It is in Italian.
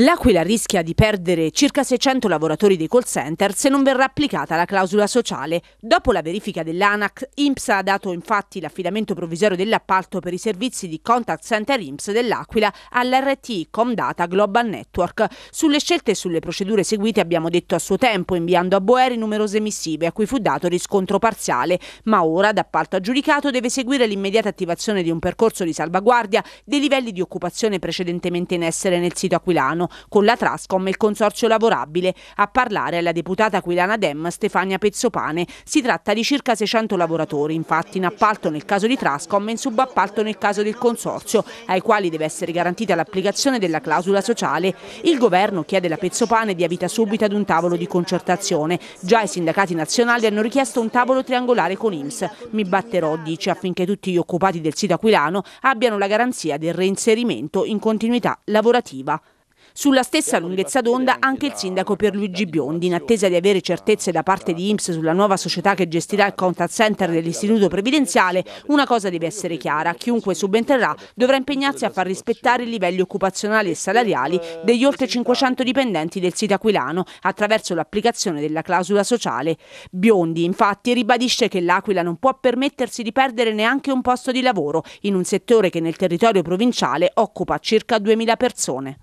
L'Aquila rischia di perdere circa 600 lavoratori dei call center se non verrà applicata la clausola sociale. Dopo la verifica dell'ANAC, IMPS ha dato infatti l'affidamento provvisorio dell'appalto per i servizi di contact center IMPS dell'Aquila all'RTI Comdata Global Network. Sulle scelte e sulle procedure seguite abbiamo detto a suo tempo, inviando a Boeri numerose missive a cui fu dato riscontro parziale, ma ora, d'appalto aggiudicato, deve seguire l'immediata attivazione di un percorso di salvaguardia dei livelli di occupazione precedentemente in essere nel sito aquilano con la Trascom e il Consorzio Lavorabile. A parlare è la deputata aquilana Dem Stefania Pezzopane. Si tratta di circa 600 lavoratori, infatti in appalto nel caso di Trascom e in subappalto nel caso del Consorzio, ai quali deve essere garantita l'applicazione della clausola sociale. Il governo chiede alla Pezzopane di avvita subito ad un tavolo di concertazione. Già i sindacati nazionali hanno richiesto un tavolo triangolare con IMSS. Mi batterò, dice, affinché tutti gli occupati del sito aquilano abbiano la garanzia del reinserimento in continuità lavorativa. Sulla stessa lunghezza d'onda anche il sindaco Pierluigi Biondi, in attesa di avere certezze da parte di IMSS sulla nuova società che gestirà il contact center dell'istituto previdenziale, una cosa deve essere chiara, chiunque subentrerà dovrà impegnarsi a far rispettare i livelli occupazionali e salariali degli oltre 500 dipendenti del sito aquilano attraverso l'applicazione della clausola sociale. Biondi infatti ribadisce che l'Aquila non può permettersi di perdere neanche un posto di lavoro in un settore che nel territorio provinciale occupa circa 2.000 persone.